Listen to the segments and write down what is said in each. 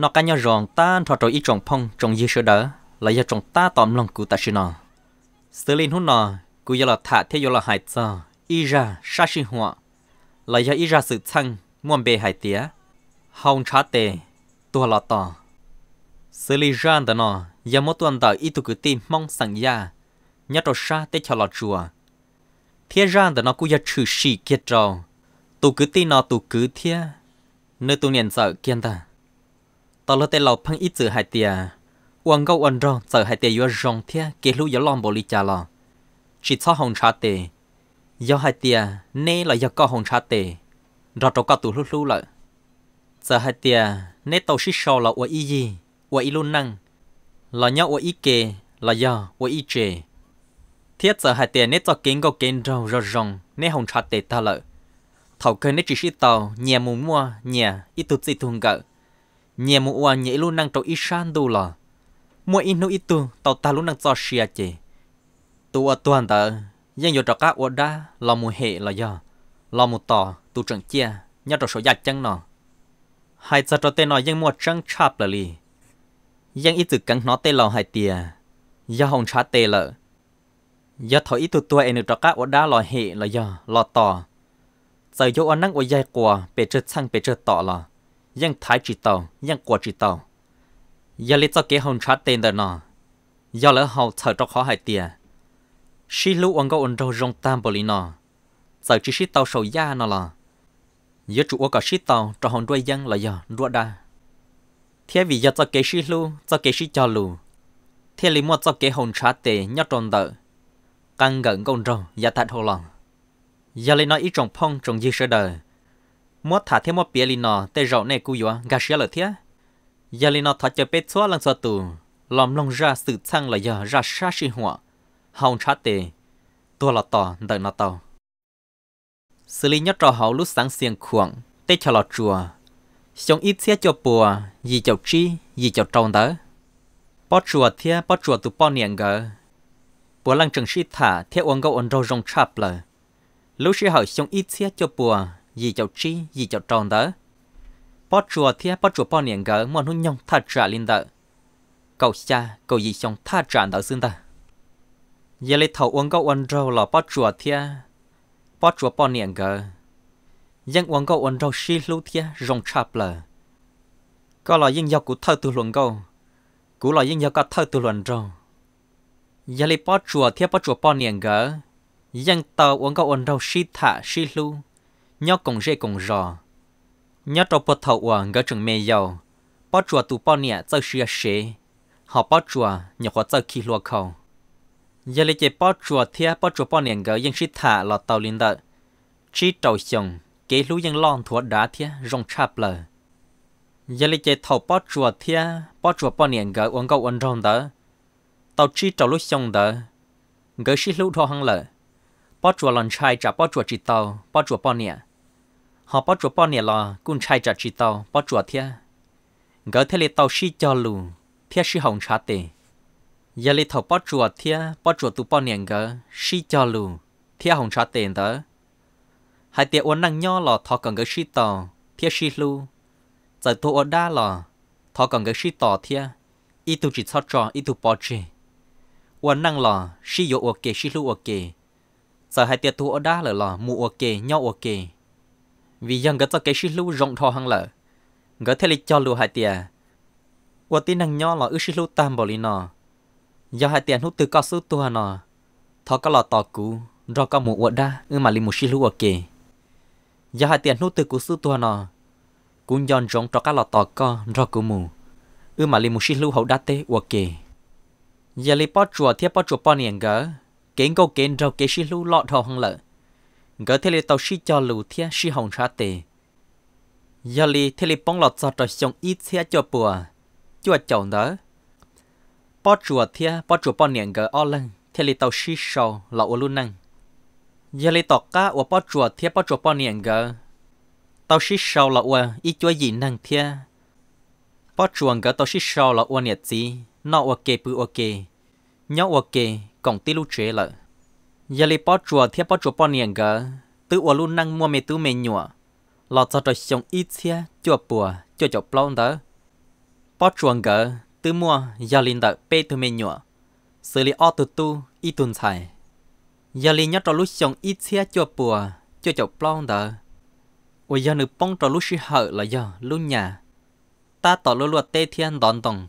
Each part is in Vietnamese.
nó cá nhau rong ta thọ trội ý trồng phong trồng dư sơ đỡ là do trồng ta tóm lòng cụ ta sư nọ xử lý hút nọ cụ do là thả thế do là hải giờ y ra sa sinh họa là do y ra sự chăng muôn bề hải tía hồng trá tề tua lọ tỏ xử lý ra đó nọ do một tuần tờ ít tu cứ tìm mong sẵn ra nhớ trò sa tết cho lọ chùa thế ra đó nó cụ do trừ sĩ kiệt trò tu cứ tin nọ tu cứ thế nơi tu niệm sợ kiên ta tao lỡ tên lầu phăng ít chữ hai tia uống gấu uống rong giờ hai tia vừa rong thia kết lúc vừa lon bồ lì chả lò chỉ cho hồng trà tê giờ hai tia nê là giờ có hồng trà tê rồi tao có tủ lúc lúc lợ chữ hai tia nê tao xí sò là uống gì uống y luôn năng là nhau uống y kê là giờ uống y chê thiết giờ hai tia nê cho kiến gấu kiến rong rồi rong nê hồng trà tê ta lợ thầu cơ nê chỉ xí tàu nhà mù mua nhà ít tụt gì thùng gạo nhẹ mù à nhẹ luôn năng trâu Ishan san đủ lò mua inu itu tàu ta luôn năng cho xia à chị tu ở tuần tờ dân vô trò cá ở đa lò mù hệ lò do lò mù tò tu trận chia nhớ trò số giặt chăng nọ hai giờ trò tên nói dân mua trăng chạp là lì dân ít tự cắn nó tên lò hai Tiề, giờ hồng trả tê lợ giờ thổi ít tu tu em được trò cá ở đa lò hệ lò do lò tò giờ vô ăn năng ở dài quả bể trượt sang bể trượt tọ lò ยังท้ายจีตอยังกว่าจีตอยาลิจะเกหงชาเตนเดนอยาเลเฮาเธอจะขอหายเตียชิลูอังก็อันโดรงตามบริโนเจอจีชิตอสอยานอละยจุอวกับชิตอจะหงด้วยยังละยอด้วยดาเทียวิยาจะเกชิลูจะเกชิจอลูเทียลิมัวจะเกหงชาเตยัดตนเดอกังเกิงกงโรยาทัดโหลองยาลินอยอีจงพงจงยีเสดอ mua thả thêm mua bia lin nọ tê rậu này cú yếu gà xía lợi thế giờ lin nọ thọ chơi bê xóa lần xóa tù lòm lòng ra sự sang là giờ ra xa xì hoa, hồng trả tề tua lọ tò đợi nọ tàu xử lý nhất trò hậu lúc sáng xiềng khuẩn tê cho lọ chùa sống ít xe cho bùa gì cho chi gì cho trồng đỡ. Bỏ chùa thia bỏ chùa tụ bỏ niệm gờ bùa lăng trừng sĩ thả theo uống gấu uống rau rong chạp lờ lúc sĩ hậu sống ít xe cho bùa gì cháu chi gì cháu tròn tớ bó chùa thia bó chùa bó niệm gỡ mòn hôn nhông tha trả linh tớ cậu cha cậu gì xong tha trả tớ xương tớ giờ lấy thầu uống gấu uống rau là bó chùa thia bó chùa bó niệm gỡ dân uống gấu uống rau xí lưu thia rong chạp lờ có là dân giàu của thơ từ luận gấu cú là dân giàu cả thơ từ luận rau giờ lấy bó chùa thia bó chùa bó niệm gỡ dân tàu uống gấu uống rau xí thả xí lưu nhớ cùng dê cùng rò nhớ trâu bắt thầu ở ngỡ trường mê giàu bắt chùa tụ bó nẹ tơ xìa xế họ bắt chùa nhờ khó tơ khi lùa khẩu giờ lấy chế bắt chùa thia bắt chùa bó nẹ ngỡ yên sĩ thả lọt tàu liên đợt, chỉ trầu chồng kế lũ yên lon thuở đá thia rong chạp lờ giờ lấy chế thầu bắt chùa thia bắt chùa bó nẹ ngỡ uống gâu uống rong đợt, tàu chỉ trầu lũ chồng đỡ ngỡ sĩ lũ thua hăng lờ bắt chùa lòn chai trả bắt chùa chỉ tàu bắt chùa bó nẹ họ bắt chuột bao nhiêu là cũng chạy chặt chỉ tàu bắt chuột thia gỡ thế lệ tàu xí cho lù thia xí hồng trả tệ giờ lệ thầu bắt chuột thia bắt chuột tụ bao nhiêu gỡ xí cho lù thia hồng trả tệ đó hai tiệm uốn năng nho là thọ cần gỡ xí tàu thia xí lù giờ tụ uốn đa là thọ cần gỡ xí tàu thia ít tụ chỉ thoát trò ít tụ bỏ chỉ uốn năng là xí yếu ok xí lù ok giờ hai tiệm tụ uốn đa là là mù ok nhau ok vì dân gỡ cho cái sự lưu rộng thọ hàng lợ gỡ thế lịch cho lưu hai tiền và tin năng nhỏ là ư sự lưu tam bảo lý nọ do hai tiền hút từ cao su tua nọ thọ có lọ tọ cũ do có một uất đa ư mà lý một sự lưu ở kề do hai tiền hút từ cũ su tua nọ cũng dọn rộng cho các lọ tọ co do cũ mù ư mà lý một sự lưu hậu đa tê ở kề giờ lý bỏ chùa thiết bỏ chùa bỏ niệm gỡ kiến câu kiến rau kế sĩ lưu lọ thọ hàng lợ gỡ thế li tàu xí cho lù thia xí hồng xa tề giờ li thế li bóng lọt giọt rồi xong ít thia cho bùa chùa chậu đó bỏ chùa thia bỏ chùa bỏ niệm gỡ o lăng thế li tàu xí sâu lọ ô luôn năng giờ li tọt cá ô bỏ chùa thia bỏ chùa bỏ niệm gỡ tàu xí sâu là ô ít chùa gì năng thia bỏ chùa gỡ tàu xí sâu là ô niệm gì nọ ô kê bự ô kê nhau ô kê còn tí lú chế lợi giờ li bỏ chùa thiết bỏ chùa bỏ niệm gờ tự ủa luôn năng mua mê tự mê nhựa lọt cho trời sống ít xe chùa bùa chùa chọc plon đó bỏ chùa gờ tự mua giờ li đợi bê tự mê nhựa xử lý ở tự tu ít tuần xài giờ li nhớ cho lúc sống ít xe chùa bùa chùa chọc plon đó ủa giờ nữ bông cho lúc sư hở là giờ luôn nhà ta tỏ lúa lúa tê thiên đón tổng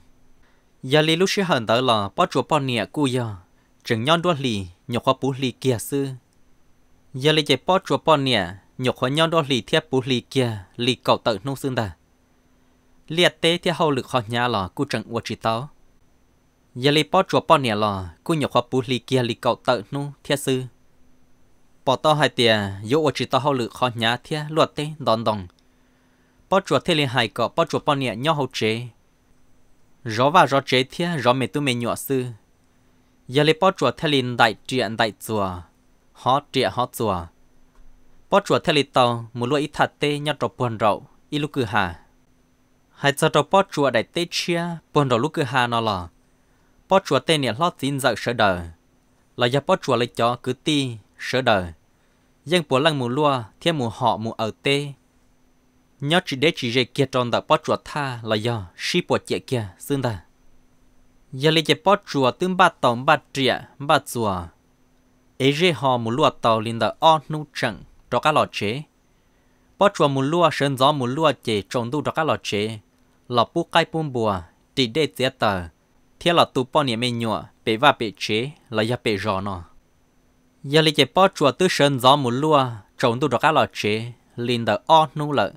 giờ li lúc sư hở đó là bỏ chùa bỏ niệm cu giờ chừng nhon đua lì nhọc khó bú lì kia sư. Giờ lì chạy bó chùa bó nè, nhọc khó nhau đó lì thiết bú lì kia, lì cầu tự nông xương ta. Liệt tế thiết hậu lực khó lò, cú chẳng ua trì táo. Giờ lì bó chùa bó nè lò, cú nhọc khó bú lì kia lì cầu tự nông thiết sư. Bỏ tao hai tìa, dỗ ua trì táo hậu lực khó nhà thiết luật đòn đòn. Bó chùa thế lì hài cọ bó chùa bó nè nhau hậu chế. Rõ và rõ chế thiết, rõ mẹ tu mẹ nhỏ sư, giờ lấy bao chùa thay lìn đại triện đại chùa họ triện họ chùa bao chùa thay lìn tàu một lối ít thật tê nhau trò buồn rậu ít lúc cứ hà hai cho trò bao chùa đại tê chia buồn rậu lúc cứ hà nó là bao chùa tê niệm lót tin dạo sợ đời là giờ bao chùa lấy chó cứ ti sợ đời dân bố lăng mù lua thêm mù họ mù ở tê nhớ chỉ để chỉ dây kia tròn đợi bao chùa tha là giờ ship bột kia kia xương đời giờ lấy chế bó chùa tương ba tổng ba trịa ba chùa ấy rê họ mù lúa tàu lên đờ o nu chẳng cho các lò chế bó chùa mù lúa sơn gió mù lúa chế trồng tu cho các lò chế lò bu cay bùn bùa chỉ để chế tờ thế là tu bó niệm mê nhựa bể và bể chế là ya bể rõ nó giờ lấy chế bó chùa tư sơn gió mù lúa trồng tu cho các lò chế lên đờ o nu lợ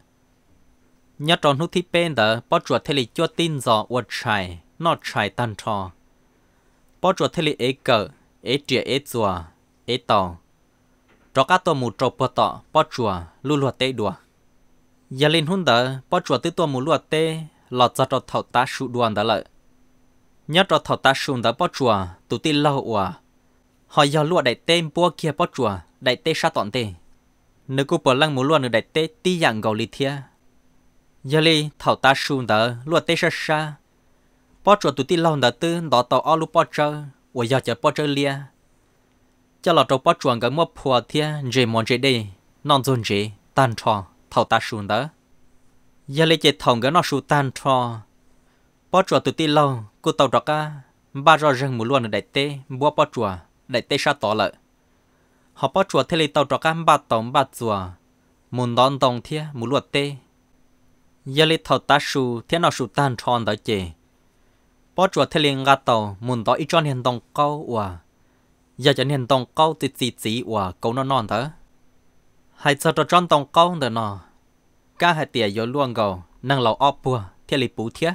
nhất tròn hút thi bên đờ bó chùa thế lịch cho tin gió uất trái nó trái tan trò. Bỏ chuột thế lì ế cờ, ế trìa ế chùa, ế tò. Trọ cá tòa mù trọ bò tọ, bỏ chùa, lưu lùa tê đùa. Gia linh hôn đỡ, bỏ chùa tư tòa mù lùa tê, lọt ra trọ thảo tá sụ đuòn đó lợi. Nhớ trọ thảo tá sụn đỡ bỏ chùa, tụ tì lâu ủa. Họ giờ lùa đại tên bùa kia bỏ chùa, đại tê sa tọn tê. Nếu cô bỏ lăng mù lùa nữ đại tê tì dạng gầu lì thia. giờ linh thảo tá sụn đỡ, lùa tê sa sa, bỏ chuột tụi ti lâu đã tư đó tàu ao lúc bỏ chơi và giờ chờ bỏ chơi lia cho là tàu bỏ chuột gần mua phùa thia dễ mòn dễ đi non dồn dễ tan trò thầu ta xuống đó giờ lấy chạy thòng gần nó xuống tan trò bỏ chuột tụi ti lâu cô tàu đó á ba rò rừng mù luôn ở đại tế bua bỏ chuột đại tế sao tỏ lợi họ bỏ chuột thế lê tàu đó á ba tổng ba chuột muốn đón tổng thia mù luôn tế giờ lấy thầu ta xuống thế nó xuống tan tròn đó chị bỏ chuột thay liền gạt tàu muốn tỏ ít cho hiện tông câu và giờ cho hiện tông câu thì xì xì và câu nó non thế hay sao cho chọn tông câu thế nọ cả hai tiệt vô luôn gầu năng lầu óp bùa thay lì bù thiết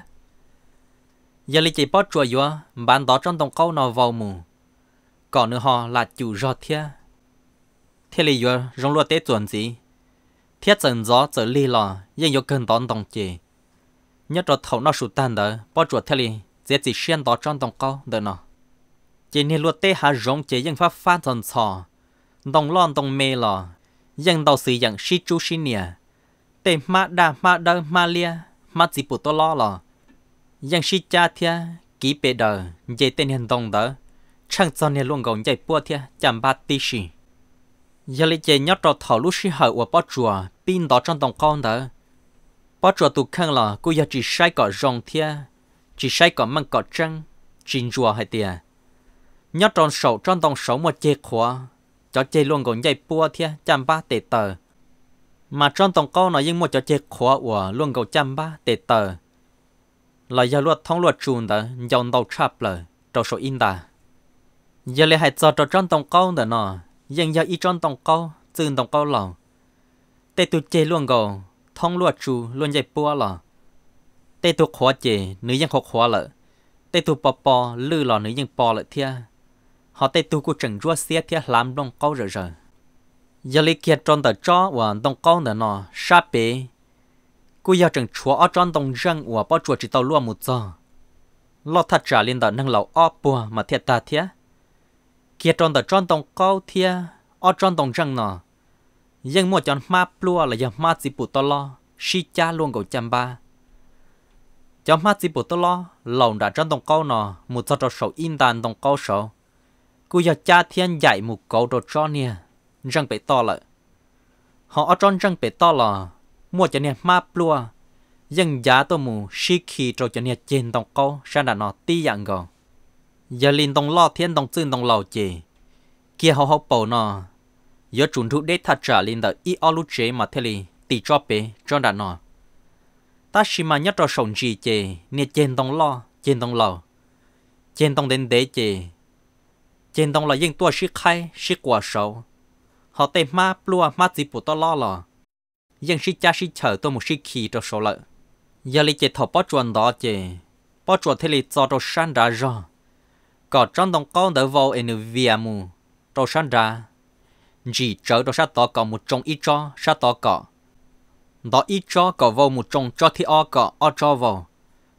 giờ lì chỉ bỏ chuột vô bán đó chọn tông câu nó vào mù còn nữa họ là chủ giọt thiết thế lì vô rong lúa tết chuẩn gì thiết dần gió trở lì lò nhưng vô cần đón đồng chỉ nhất rồi thấu nó sụt tan đó bỏ chuột thế lì sẽ chỉ xuyên đó trong đồng câu được nọ chỉ nên luật tê hà rong chỉ dân pháp phát thần sò đồng lon đồng mê lò dân đầu sử dân si chú si nia tê ma đa ma đa ma lia ma chỉ bộ tô lo lò dân si cha thia ký bê đờ dây tên hiện đồng đó, chẳng cho nên luôn gồng dây bùa thia chạm ba tí si giờ lấy chơi nhót trò thảo lúc si hở của bá chùa pin đó trong đồng con đó, bá chùa tụ khăn lò cô giờ chỉ sai cỏ rong thia chỉ sai có mang cọ trăng chín rùa hay tiề nhớ tròn sầu tròn tòng sầu một chê khóa cho chê luôn còn dây bua thia chăm ba tệ tờ mà tròn tòng câu nói nhưng một cho chê khóa ủa luôn cầu chăm ba tệ tờ là do luật thông luật chùn đó dòng đầu chạp lờ trò sổ in ta giờ lại hãy cho trò tròn tòng câu đó nọ nhưng giờ y tròn tòng câu từ tòng câu lòng tệ tụt chê luôn cầu thông luật chù luôn dây bua lòng tê tu khó chê nữ dân khó khó lợ tê tu bò bò lư lò nữ dân bò lợ thia họ tê tu cô chẳng rua xia thia làm đông câu rồi rồi giờ lấy kia tròn tờ cho và đông câu nữa nọ sa bể cô giờ chẳng chúa ở tròn đông răng và bao chúa chỉ tàu luôn một giờ lo thật trả lên tờ nâng lầu ở mà thiệt ta thia kia tròn tờ tròn đông câu thia ở tròn đông răng nọ dân mua chọn ma plua là giờ ma chỉ bù to lo si cha luôn cầu chăm ba cho mắt chỉ bộ tôi lo lòng đã trong đồng câu nọ một cho trò sầu in tàn đồng câu sầu cứ giờ cha thiên dạy một câu đồ cho nè răng bị to lại họ ở trong răng bị to là mua cho nè ma plua dân giá tôi mù shi khi cho cho nè trên đồng câu sang đã nọ ti dạng gò giờ liền đồng lo thiên đồng chân đồng lầu chỉ kia họ học bầu nọ giờ chúng thu đế thật trả liền đợi y alu chế mà thề li tỷ cho bé cho đã nọ ta chỉ mà nhất rồi sống gì chê nè trên tông lo trên tông lo, trên tông đến đế chê trên tông là những tua sĩ khai sĩ quả sâu, họ tên ma plua ma gì bù to lo lò nhưng sĩ cha sĩ chở tôi một sĩ khí cho số lợi giờ lý chê thọ bó chuẩn đó chê bó chuẩn thế lý cho đồ san ra rồi có trong tông con đỡ vào em vía mù đồ san ra chỉ chở đồ sát tỏ có một trong ít cho sát tỏ có đó ít cho có vô một trong cho thì o có o cho vô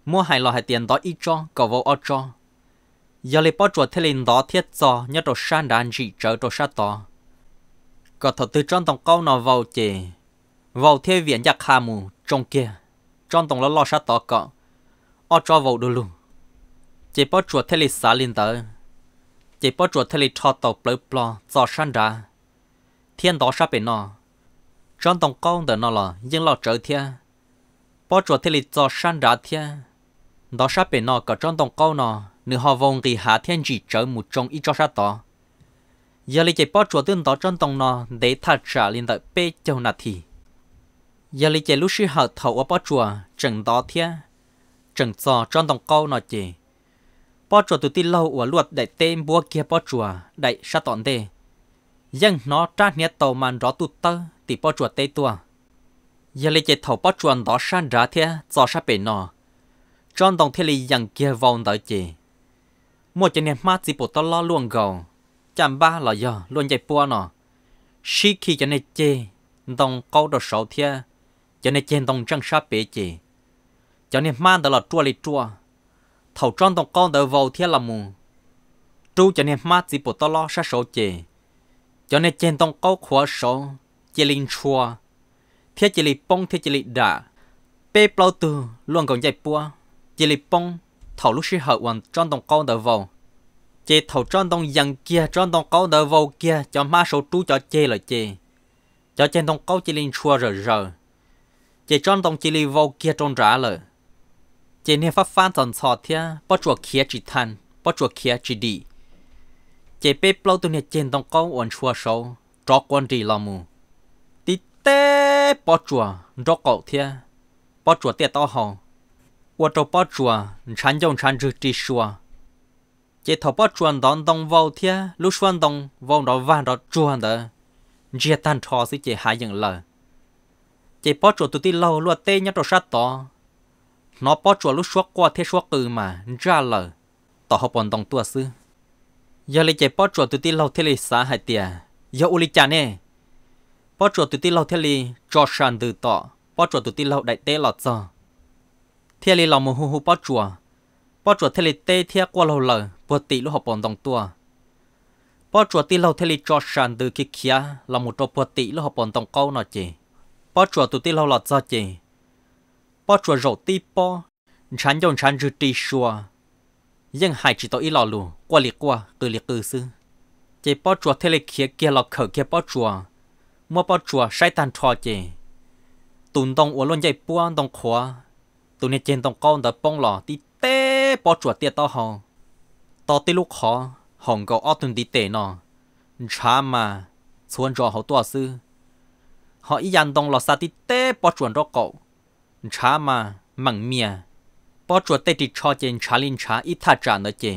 mua hai lò hai tiền đó ít cho có vô o cho giờ lấy bao chuột thế lên đó thiết cho nhớ đồ san đàn chỉ trở đồ sát to có thật từ trong tổng câu nào vào chè vào thế viện giặc hà mù trong kia trong tổng lo lo sát to có o cho vô đồ luôn chỉ bao chuột thế lên xả lên tới chỉ bao chuột thế lên cho tàu plei plo cho san đà thiên đó sát bên nào trong tổng công tờ nó là nhưng lo trở thia bỏ chuột thì lì cho san ra thia đó sát bên nó cả trong tổng công nó nếu họ vong thì hạ thiên chỉ trở một trong ít cho sát đó giờ lì chạy bỏ chuột tương đó trong tổng nó để thật trả lên tới bê châu nà thì giờ lì chạy lúc sư hở thầu ở bỏ chuột chẳng đó thia chẳng cho trong tổng công nó chỉ bỏ chuột từ tin lâu ở luật đại tên bua kia bỏ chuột đại sát tọn đề dân nó tra nhẹ tàu màn rõ tụt tơ thì bao chuột tây tua giờ lấy chạy thầu bao chuột đó san ra thế cho sa bể nọ trong đồng thế lý dân kia vòng tới chị một chân em mát gì bộ to lo luôn gầu chạm ba là giờ luôn chạy bua nọ khi khi cho nên chê đồng câu đồ sầu thế cho nên chê đồng trăng sa bể chị cho nên mát đó là chua lì chua thầu trong đồng con đỡ vào thế là mù tru cho nên mát gì bộ to lo sa sầu chị cho nên trên tông câu khóa số chỉ linh chua thiết chỉ lì bông thiết chỉ lì đà bê bao từ luôn còn dạy bùa chỉ lì bông thầu lúc sĩ hợp hoàn tròn tông câu đỡ vào chế thầu tròn tông dần kia tròn tông câu đỡ vào kia cho ma số trú cho chê là chê cho trên tông câu chỉ linh chua rồi rồi chế tròn tông chỉ lì vào kia trong rã lời chế nên phát phan thần sọ thia bỏ chuột kia chỉ than bỏ chuột kia chỉ đi chế bê bao tụi nè chèn tông câu ổn chua sâu trọ quan trì làm mu. tí tê bỏ chùa rõ cậu thia bỏ chùa tiệt to hồng qua trọ bỏ chua, chán dòng chán rực trì chùa chế thọ bỏ chua đón tông vào thia lúc xuân tông vào đó vàng đó chua đó chia tan trò sĩ chế hai dừng lời chế bỏ chua tụi tí lâu luôn tê nhá trọ sát to nó bỏ chua lúc xuân qua thế xuân cừ mà ra lời tỏ học bọn tông tua sư giờ lấy chạy bó chuột từ tí lâu thế lì xã hai tiề giờ u lì chả nè bó chuột từ tí lâu thế lì cho sàn từ tọ bó chuột từ tí lâu đại tế lọt giờ thế lì lòng mồ hôi hù bó chuột bó chuột thế lì tế thế qua lâu lờ bữa tỷ lúc học bọn đồng tua bó chuột tí lâu thế lì cho sàn từ kia kia là một trò bữa tỷ lúc học bọn đồng câu nó chị bó chuột từ tí lâu lọt giờ chị bó chuột rổ tí bó chán dòng chán rứt tí chuột. ยังหายจิตตอีหลอลูกว่าเลียกว่าตือเลียกือซื้อเจป้อจัวเทเลเคียเกียหลอกเขอเกียป้อจัวเมื่อป้อจัวใช้ตันทอเจตุนต้องอวล้นใจป้วนต้องขวาตุนเนี่ยเจนต้องก้อนดาป้องหล่อตีเต้ป้อจัวเตี้ยต่อหองต่อตีลูกขอหองก็อ้อตุนตีเตนอช้ามาชวนจอเขาตัวซื้อเขาอียันตองหล่อซาตีเต้ป้อจวนรอกเกาช้ามามั่งเมีย bỏ chuột tê thì cho trên trả linh trả ít tha trả nữa chê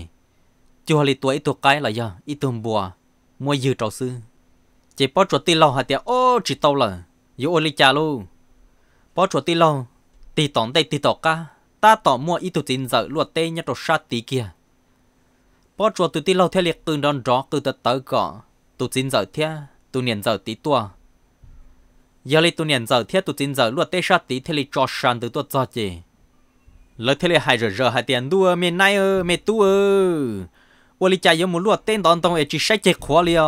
chú hồi tuổi tuổi cái là do ít tôm bùa mua dư trầu sư chỉ bỏ chuột tì lâu hạt tiệt ô chỉ tàu là yếu ô li cha lu bỏ chuột tì lâu tì tỏn tê tì tỏ ca ta tò mua ít tụt tiền dở luật tê nhất trầu sa tì kìa, bỏ chuột tụi tì lâu theo liệt cưng đòn rõ cứ tật tới cọ tụt tiền dở thia tụi niên dở tí tua giờ li tụi niên dở thia tụt tiền dở luật tê sa tì theo li cho sàn từ tuột giờ chê lời thế là hai giờ giờ hai tiền đua mẹ nay ơ mẹ tu ơ ô li chạy muốn luôn tên đòn tông ấy chỉ sách chết khó liền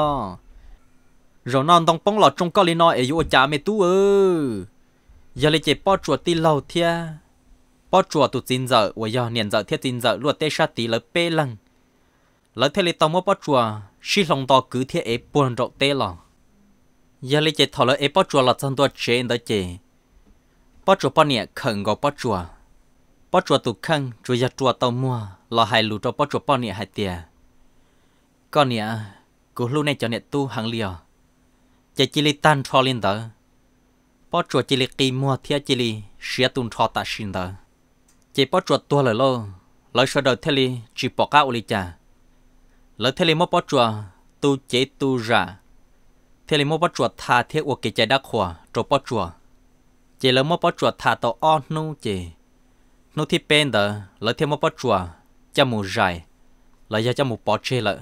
rồi non tông bóng lọ trong cao lên nói ấy ô cha mẹ tu ơ giờ li chạy bao chuột ti lâu thia bao chuột tụt tin giờ ô giờ niệm giờ thiết tin giờ luôn tê sát tì lời bê lăng lời thế là tao mua bao chuột xí lòng to cứ thiết ấy buồn rộ tê lòng giờ li chạy thọ lời ấy bao chuột là chân tua chế đó chế bao chuột bao nè khẩn gọi bao chuột bó chuột tụ khăn chuột giặt chuột tàu mua lò hai lù cho bó chuột bó nịa hai tiền con nịa cú lu này cho nịa tu hàng liều chạy chỉ li tan cho lên đó bó chuột chỉ li kỳ mua thia chỉ li xía tun cho ta xin đó chỉ bó chuột tua lời lô lời sau đầu thế li chỉ bỏ cá uli chả lời thế li mất bó chuột tu chế tu ra thế li mất bó chuột tha thế uo kì chạy đắc khỏa cho bó chuột chỉ lời mất bó chuột tha tàu on nô chỉ nó thì bên đó là thêm một bát chùa cho mù dài là do cho một bó chê lợ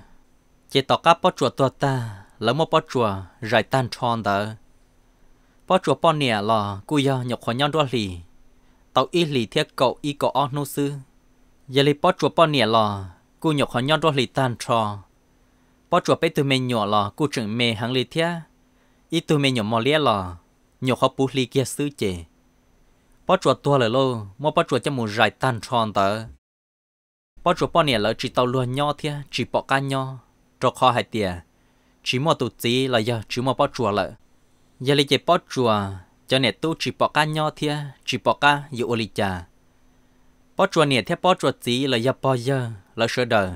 chỉ tỏ cá bát chùa tua ta là một bát chùa dài tan tròn đó Bát chùa bó nè là cú do nhọc khó nhau đua lì tàu ít lì thiết cậu ít cậu o nô sư giờ lì bát chùa bó nè là cú nhọc khó nhau đua lì tan tròn Bát chùa bé từ mẹ nhỏ là cú trưởng mẹ hàng lì thiết ít từ mẹ nhỏ mò lẹ là nhọc khó bú lì kia sư chê bắt chuột tua lại lô mua bắt chuột cho một dài tan tròn tờ bắt chuột bao nè lỡ chỉ tàu luôn nho thia chỉ bỏ cá nho cho kho hai tia chỉ mua tụt gì là giờ chỉ mua bắt chuột lỡ giờ lấy chế bắt chuột cho nè tu chỉ bỏ cá nho thia chỉ bỏ cá dụ ô li bắt chuột nè theo bắt chuột gì là giờ bao giờ là sợ đời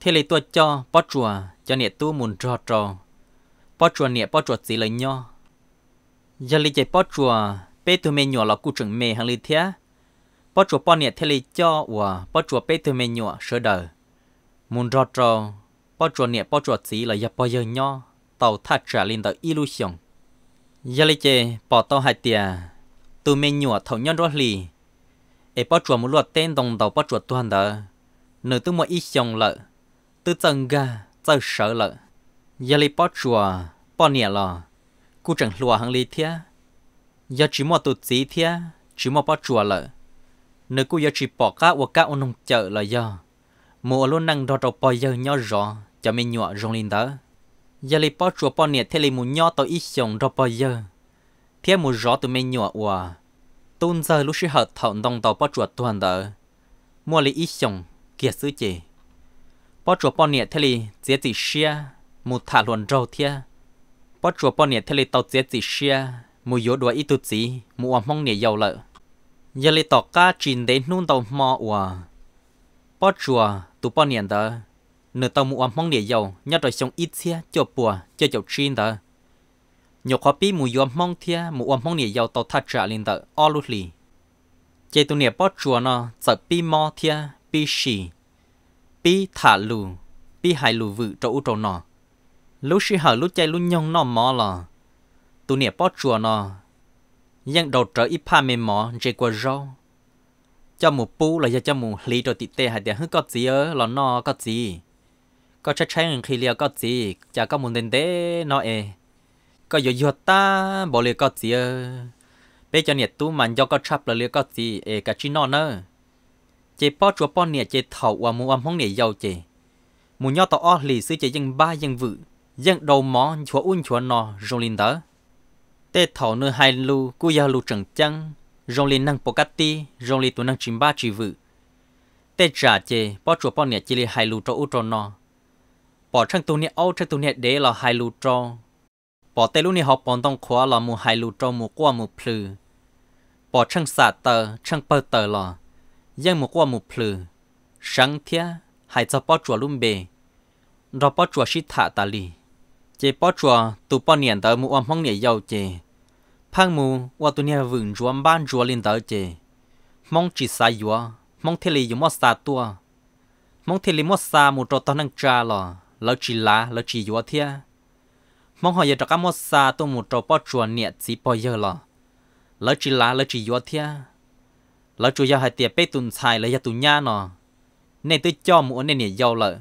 thế lấy tua cho bắt chuột cho nè tu muốn trò trò bắt chuột nè bắt chuột gì là nho giờ lấy chế bắt chuột bé tụi mình nhỏ là cụ trưởng mê hàng lý thế bao chuột bao nhiệt thế lý cho và bao chuột bé tụi mình nhỏ sơ đời muốn rõ trò bao chuột nhiệt bao chuột gì là dập bao giờ nhau tàu thắt trả lên tàu illusion giờ lý chê bỏ tàu hai tia tụi mình nhỏ thầu nhân rõ lì e bao chuột một loạt tên đồng đầu bao chuột toàn đó nửa tụi mọi ít xong lợ tụi chân ga chân sợ lợ giờ lý bao chuột bao nhiệt là cụ trưởng lùa hàng lý thế giờ chỉ mua tụt gì thế chỉ mua bao chùa lợ nếu cô giờ chỉ bỏ cá hoặc cá ông nông chợ là giờ mua luôn năng đo đầu bò giờ nhỏ rõ cho mình nhọ rong lên đó giờ lấy bao chùa bao nhiệt thế lấy mua nhỏ tao ít xong đo bao giờ thế mua rõ tụi mình nhọ hòa tôn giờ lúc sẽ hợp thọn đồng tàu bao chùa toàn đó mua lấy ít xong kia xứ chị bao chùa bao nhiệt thế lấy dễ gì xia mua thả luận rau thế bao chùa bao nhiệt thế lấy tàu dễ gì xia มูยดัวอีตุจีมัวมองเนี่ยยาวเลยยาลิตอกก้าจีนเดนุ่นตอมออัวป้อจัวตุป้อเนียนเตอเนื้อตอมัวมองเนี่ยยาวยัดโดยชงอีเทียจบปัวเจจบจีนเตอหยกขอปีมูยอมมองเทียมูอมมองเนี่ยยาวตอทัดจ่าลินเตอออลุลีเจตุเนี่ยป้อจัวเนาะจับปีมอเทียปีชีปีถาลูปีหายลูวือโจอุโจนอลูชิหาลูใจลุญยงนอมมอหล่อ tụ nè bó chùa nó nhưng đầu trở ít pha mềm mỏ dễ qua rau cho mù bú là cho mù lý đồ tị tê hay để hứa có gì ớ là nó có gì có chắc chắn khi liều có gì chả có muốn đến thế nó e có yếu yếu ta bỏ liều có gì ớ bây giờ nè tu mà do có chắp là liều có gì e cả chi nó nơ, chế bó chùa bó nè chế thầu và mù âm hông nè giàu chế mù nhau tao o lì sư chế dân ba dân vự dân đầu mỏ chúa un chúa nọ rong linh tới tê thảo nơi hai lu cú giao lu chẳng chăng rong lên năng ti, rong lên tu năng chim ba chỉ vự tê trả chê bỏ chùa bỏ nhẹ chỉ lì hai lu cho u cho nó bỏ chăng tu nhẹ ô chăng tu nhẹ đế là hai lu cho bỏ tê lu nhẹ họ bọn tông khóa là mù hai lu cho mù qua mù plư bỏ chăng xả tờ chăng bơ tờ là giang mù qua mù plư sáng thia hai cho bỏ chùa lùm bề rồi bỏ chùa xí thả ta li. จป้อชัวตัวป้อเนียนเตอมูอ้อมหองเนียยาวเจพังมูว่าตัวเนียวึ่งจวมบ้านรัวลินเตอเจมองจิตสายัวมองเทลีอยู่มอสตาตัวมองเทลีมอสซามูตรวตอนนั่งจ้าหล่อแล้วจีลาแล้วจียัวเทียมองหอยจะกัมมอสซาตัวมูตรวป้อชัวเนียจีปอยเยอหล่อแล้วจีลาแล้วจียัวเทียแล้วจูยาหายเตี้ยเป้ตุนชายแล้วยาตุนยาหนอเนี่ยตัวจอมูอันเนี่ยยาวเลย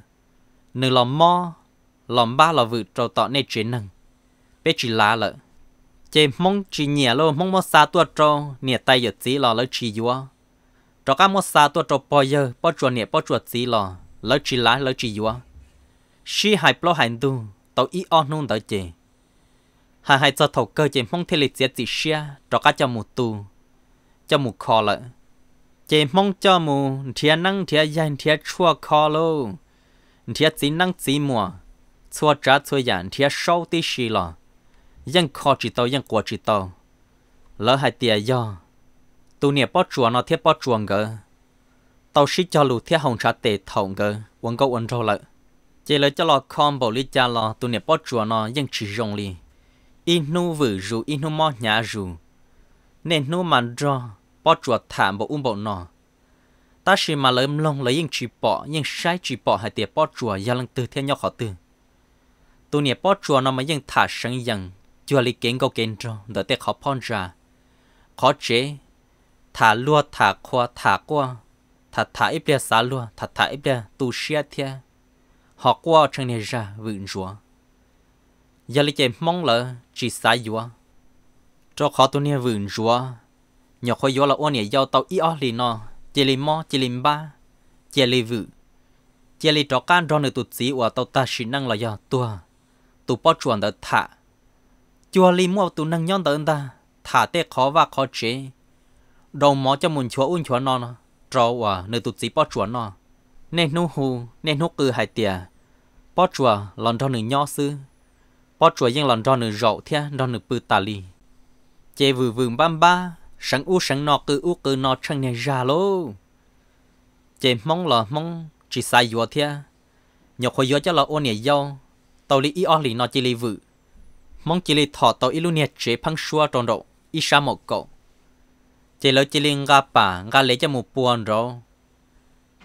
หนึ่งหล่อมอลอมบ้าเราวืดเราต่อในเจนหนึ่งเป็ดจีลาเลยเจมมงจีเหนียวมงมอสซาตัวโตเนี่ยไตหยดสีหล่อเลยจียัวเรากามอสซาตัวโตปอยเยอปอจวนเนี่ยปอจวดสีหล่อเลยจีลาเลยจียัวชีหายปลอหายดูต่ออีออนนู่นต่อเจหายหายจะถกเกอเจมมงเทลิเซียจีเชียเราก้าจะมุดตูจะมุดคอเลยเจมมงจะหมุดเทียนั่งเทียยันเทียชั่วคอโลเทียสีนั่งสีหมัว chua trả chua dặn thì sâu tí xì lò dân khó chỉ tàu dân của chỉ tàu lỡ hai tia do tu nè bó chùa nó thiết bó chùa ngờ tàu xí cho lù thiết hồng trả tệ thầu ngờ quấn câu quấn râu lợ chỉ lỡ cho lò con bầu lý cha lò tu nè bó chùa nó dân chỉ rong li inu vử dù inu mò nhà dù nên nu màn rò bó chùa thảm bộ um bộ nọ ta xì mà lỡ mông lỡ yên chỉ bỏ yên sai chỉ bỏ hai tia bó chùa gia lăng tư theo nhau khó tư tu nè bỏ chùa nó mà dân thả sân dân chùa li kiến câu kiến cho đợi tết khó phong ra khó chế thả lúa thả khoa thả qua thả thả ít bia xá lúa thả thả ít bia tu xia thia họ qua chân ra vựng rùa giờ li chế mong lỡ chỉ xá rùa cho khó tu nè vựng rùa nhỏ khó rùa là ô nè giao tàu ít li nó chỉ li mò chỉ li ba chỉ li vự chỉ li trò can trò nửa tụt xí của ta chỉ năng là do tụ bỏ chuẩn đỡ thả chùa li mua tụ năng nhon đỡ ta thả tê khó và khó chế đầu mỏ cho mình chúa un chúa non trò à nơi tụ chỉ bỏ chuẩn nó nên nu hù nên hút cư hai tiề bỏ chùa lòn cho nửa nho sư bỏ chùa nhưng lòn cho nửa rậu thia đo nửa bự tà li chê vừ vừng băm ba sáng u sáng nọ cư u cư nọ chẳng này ra lô chê mong là mong chỉ sai dùa thia nhọc hồi dùa cho là ô nè dâu tàu li y o li nó chỉ li vự mong chỉ li thọ tàu ilunia chế phăng xua trong độ y sa một cậu chỉ lo chỉ li ngã bà ngã lấy cho một buồn rồi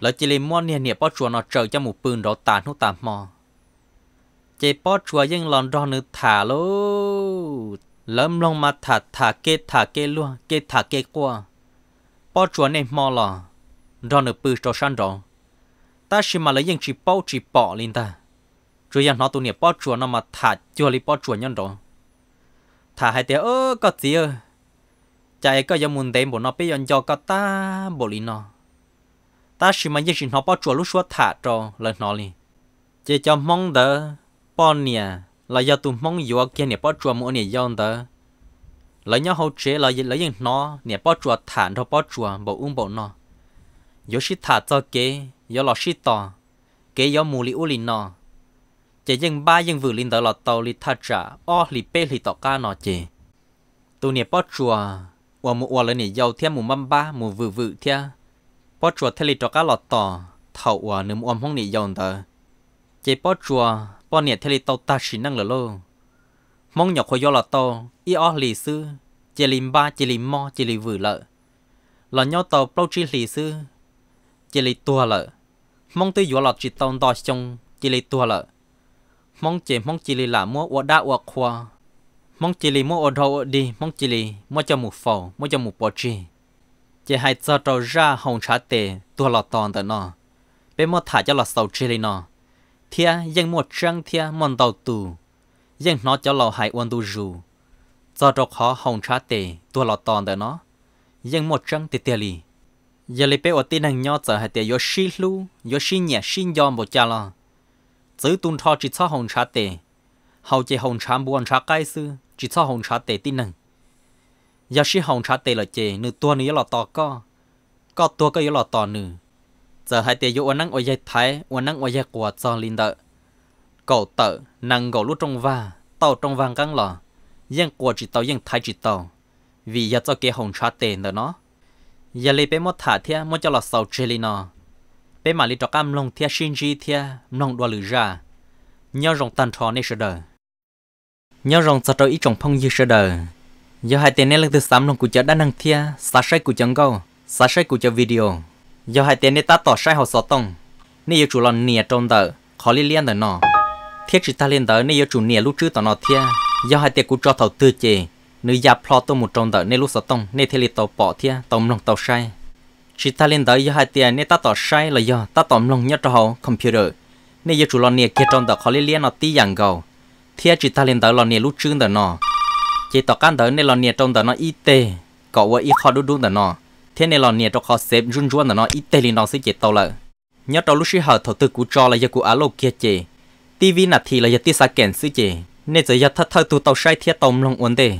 lo chỉ li mua nia nia bao chùa nó chờ cho một bùn rồi tàn hút tàn mò chỉ bao chùa nhưng lòn đo nữa thả lô lấm lông mà thả thả kê thả kê luôn kê thả kê qua bao chùa này mò lò đo nữa bự cho san rồi ta chỉ mà lấy những chỉ bao chỉ bỏ lên ta rồi giờ nó tụi nè bỏ chuột nó mà thả chuột đi bỏ chuột nhân đó thả hai tiếng ơ có gì ơ chạy có giờ muốn đến bộ nó bây giờ cho có ta bộ lý nó ta chỉ mà chỉ nó bỏ chuột lúc xua thả cho lời nó đi chỉ cho mong đỡ bỏ nè là giờ tụi mong vừa kia nè bỏ chuột muốn nè giờ đỡ lấy nhau hậu chế là lấy những nó nè bỏ chuột thả nó bỏ chuột bộ uống bộ nó giờ chỉ thả cho kế giờ lo chỉ to kế giờ mù li u li nó chỉ dân ba dân vừa linh đó là tàu li thà trả o li pe li tọ ca nó chỉ tụ nè bó chùa và một và lên nè giàu thêm một mâm ba một vừa vừa thia bó chùa thay li tọ ca lọt tỏ thầu và nếm ôm hông nè giàu đó chỉ bó chùa bó nè thay li tàu ta chỉ năng là lô mong nhọc khôi do là tàu y o li sư chỉ linh ba chỉ linh mo chỉ linh vừa lợ là nhau tàu bao chi li sư chỉ li tua lợ mong tới gió lọt chỉ tàu đo trong chỉ li tua lợ mong chỉ mong chỉ lì là mua ở đã ở khoa mong chỉ lì mua ở đâu đi mong chỉ lì mua cho một phò mua cho một bò chi chỉ hai cho trâu ra hồng trà tề tua lọt tòn tới nó bé mua thả cho lọt sầu chỉ lì nó thia dân mua trăng thia mòn đầu tù dân nó cho lọt hai uốn tu rù cho trâu hồng trà tề tua lọt tòn tới nó dân mua trăng tề tề lì giờ lấy bé ở tin hàng nhau giờ hai tề yoshi lu yoshi nhẹ xin yom bộ cha lo giữ tuôn cho chỉ cho hồng trà tệ hầu chỉ hồng trà buồn trà cay sư chỉ cho hồng trà tệ tin nâng giờ sĩ hồng trà tệ là chỉ nửa tua nửa lọ tò co có tua có lọ tò nửa giờ hai tệ yếu năng ở dây thái ở năng ở dây của cho linh đợ cầu tợ năng cầu lúc trong va tàu trong vàng căng lò giang của chỉ tàu giang thái chỉ tàu vì giờ cho kia hồng trà tệ nữa nó giờ lấy bé mót thả thia mót cho lọ sầu chơi linh nó bé mà li trọc cam long thia shinji thia nong đua lử ra nhau rồng tàn trò này sơ đờ nhau rồng sợ trâu ít trồng phong gì sơ đờ giờ hai tên này lần thứ sám long của chợ đã năng thia xa sai của chân câu xa sai của chợ video giờ hai tên này ta tỏ sai họ sọ tông nay yêu chủ lòng nìa trong tờ khó li liên tờ nọ thiết chỉ ta liên tờ nay yêu chủ nìa lúc trước tờ nọ thia giờ hai tên của cho thầu tư chề nữ già plot tôi một trong tờ nay lúc sọ tông nay thế li tàu bỏ thia tàu lòng tàu sai chỉ ta lên tới giờ hai tiền nên ta tỏ sai là giờ ta tóm lòng nhất cho computer nên giờ chủ lo nè kia trong đó khó liên liên nó tí dạng gầu thế chỉ ta lên tới lo nè lúc trước đó nó chỉ tỏ căn tới nên lo nè trong đó nó ít tê có vợ ít khó đu đu đó nó thế nên lo nè trong khó xếp run run đó nó ít tê liên nó sẽ chỉ tàu lại nhớ trong lúc xí hở thổ tư cú cho là giờ cú lô kia chị tivi nạt thì là giờ tia sa kèn sư chị nên giờ giờ thất thơ tụ tàu sai thiết tàu lòng uốn tê